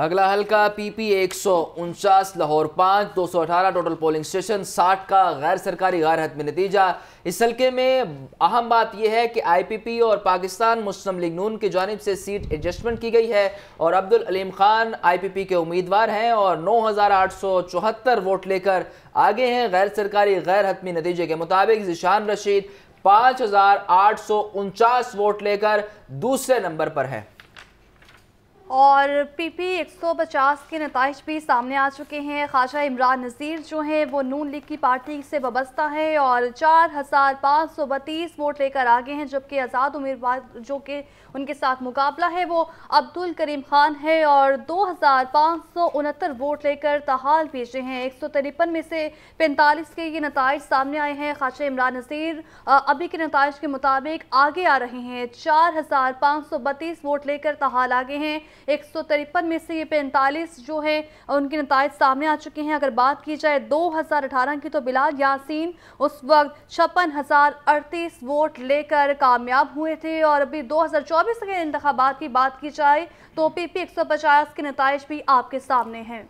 अगला हल्का पीपी एक सौ उनचास लाहौर पाँच दो सौ अठारह टोटल पोलिंग स्टेशन साठ का गैर सरकारी गैर हतमी नतीजा इस हल्के में अहम बात यह है कि आई पी पी और पाकिस्तान मुस्लिम लीग नून की जानब से सीट एडजस्टमेंट की गई है और Abdul Aleem Khan I P P के उम्मीदवार हैं और नौ हज़ार आठ सौ चौहत्तर वोट लेकर आगे हैं गैर सरकारी गैर हतमी नतीजे के मुताबिक जिशान रशीद पाँच हज़ार आठ सौ उनचास वोट लेकर दूसरे नंबर पर हैं और पी पी एक सौ पचास के नतज भी सामने आ चुके हैं ख्वाजा इमरान नज़ीर जो हैं वो नून लीग की पार्टी से वाबस्ता है और चार हज़ार पाँच सौ बत्तीस वोट लेकर आगे हैं जबकि आज़ाद उम्मीदवार जो कि उनके साथ मुकाबला है वो अब्दुल करीम खान है और दो हज़ार पाँच सौ उनहत्तर वोट लेकर तहाल भेजे हैं एक सौ तिरपन में से पैंतालीस के ये नतज सामने आए हैं ख्वाजा इमरान नज़ीर अभी के नतज के मुताबिक आगे आ रहे हैं चार हज़ार पाँच सौ बत्तीस वोट लेकर तहाल आगे हैं एक में से ये पैंतालीस जो है उनके नतज सामने आ चुके हैं अगर बात की जाए 2018 की तो बिलाल यासीन उस वक्त छप्पन वोट लेकर कामयाब हुए थे और अभी 2024 के इंतबात की बात की जाए तो पी पी के नतज भी आपके सामने हैं